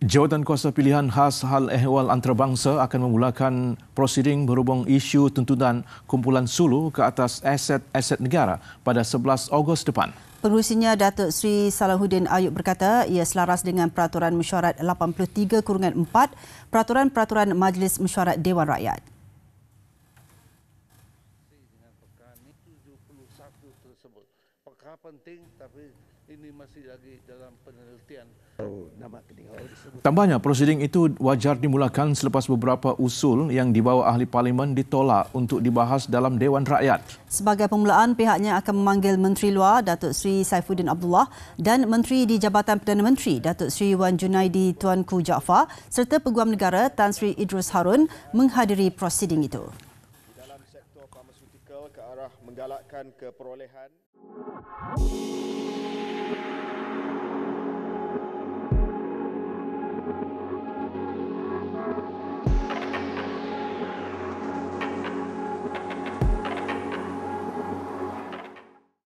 Jawatan Kuasa Pilihan Khas Hal Ehwal Antarabangsa akan memulakan prosiding berhubung isu tuntutan kumpulan Sulu ke atas aset-aset negara pada 11 Ogos depan. Pengurusinya Datuk Sri Salahuddin Ayub berkata ia selaras dengan Peraturan Mesyuarat 83-4 Peraturan-Peraturan Majlis Mesyuarat Dewan Rakyat perkara penting tapi ini masih lagi dalam penelitian. Tambahnya, prosiding itu wajar dimulakan selepas beberapa usul yang dibawa ahli parlimen ditolak untuk dibahas dalam Dewan Rakyat. Sebagai permulaan, pihaknya akan memanggil Menteri Luar Datuk Seri Saifuddin Abdullah dan Menteri di Jabatan Perdana Menteri Datuk Seri Wan Junaidi Tuanku Jaafar serta Peguam Negara Tan Sri Idrus Harun menghadiri prosiding itu politikal ke arah menggalakkan keperolehan.